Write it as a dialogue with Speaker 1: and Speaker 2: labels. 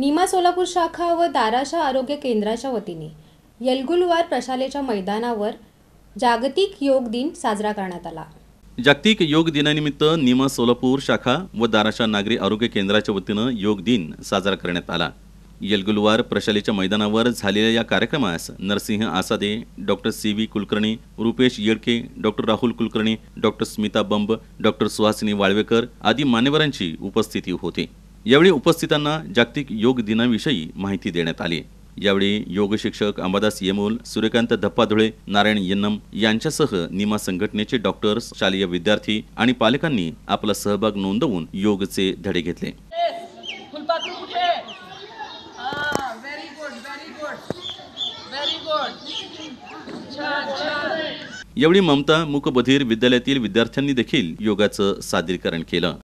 Speaker 1: निमा सोलापूर शाखा व दाराशा आरोग्य केंद्राच्या वतीने यलगुलवार प्रशालेच्या मैदानावर जागतिक योग दिन साजरा करण्यात आला
Speaker 2: जागतिक योग दिनानिमित्त निमा सोलापूर शाखा व दाराशा नागरी आरोग्य केंद्राच्या वतीनं योग दिन साजरा करण्यात आला यलगुलवार प्रशालेच्या मैदानावर झालेल्या या कार्यक्रमास Narsingh Asade doctor C V Kulkarni Rupesh Yelke doctor Rahul Kulkarni doctor Smita Bamb doctor Suhasini Walvekar आदी मान्यवरांची उपस्थिती होती यावेळी उपस्थितांना जागतिक योग दिनाविषयी माहिती देण्यात आली यावेळी योग शिक्षक अंबादास येमोल सूर्यकांत धप्पाधुळे नारायण यन्नम यांच्यासह निमा संघटनेचे डॉक्टर्स शालेय विद्यार्थी आणि पालकांनी आपला सहभाग नोंदवून योगचे धडे घेतले यावेळी ममता मुकबधीर विद्यालयातील विद्यार्थ्यांनी देखील योगाचं सादरीकरण केलं